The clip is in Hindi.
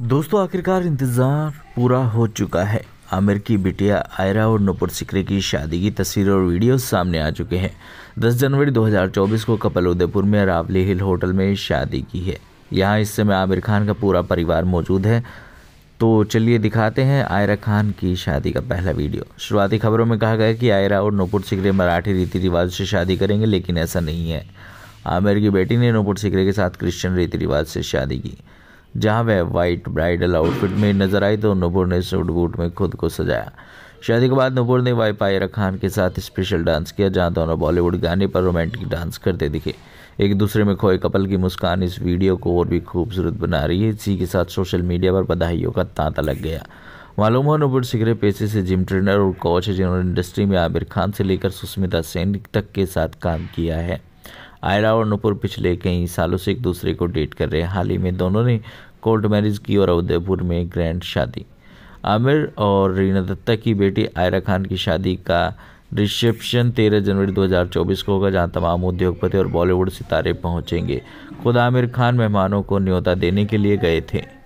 दोस्तों आखिरकार इंतज़ार पूरा हो चुका है आमिर की बिटिया आयरा और नुपुर सिकरे की शादी की तस्वीर और वीडियो सामने आ चुके हैं 10 जनवरी 2024 को कपल उदयपुर में रावली हिल होटल में शादी की है यहाँ इस समय आमिर खान का पूरा परिवार मौजूद है तो चलिए दिखाते हैं आयरा खान की शादी का पहला वीडियो शुरुआती खबरों में कहा गया कि आयरा और नुपुर सिकरे मराठी रीति रिवाज से शादी करेंगे लेकिन ऐसा नहीं है आमिर की बेटी ने नुपुर सिकरे के साथ क्रिश्चियन रीति रिवाज से शादी की जहां वह वाइट ब्राइडल आउटफिट में नजर आई तो नूपुर ने सूट बूट में खुद को सजाया शादी के बाद नूपुर ने पायरा खान के साथ स्पेशल डांस किया जहां दोनों बॉलीवुड गाने पर रोमांटिक डांस करते दिखे एक दूसरे में खोए कपल की मुस्कान इस वीडियो को और भी खूबसूरत बना रही है इसी के साथ सोशल मीडिया पर बधाइयों का तांता लग गया मालूम हो नूपुर सिकरे पेशे से जिम ट्रेनर और कोच है जिन्होंने इंडस्ट्री में आमिर खान से लेकर सुष्मिता सेन तक के साथ काम किया है आयरा और नुपुर पिछले कई सालों से एक दूसरे को डेट कर रहे हैं हाल ही में दोनों ने कोर्ट मैरिज की और उदयपुर में ग्रैंड शादी आमिर और रीना दत्ता की बेटी आयरा खान की शादी का रिसेप्शन 13 जनवरी 2024 को होगा जहां तमाम उद्योगपति और बॉलीवुड सितारे पहुंचेंगे खुद आमिर खान मेहमानों को न्योता देने के लिए गए थे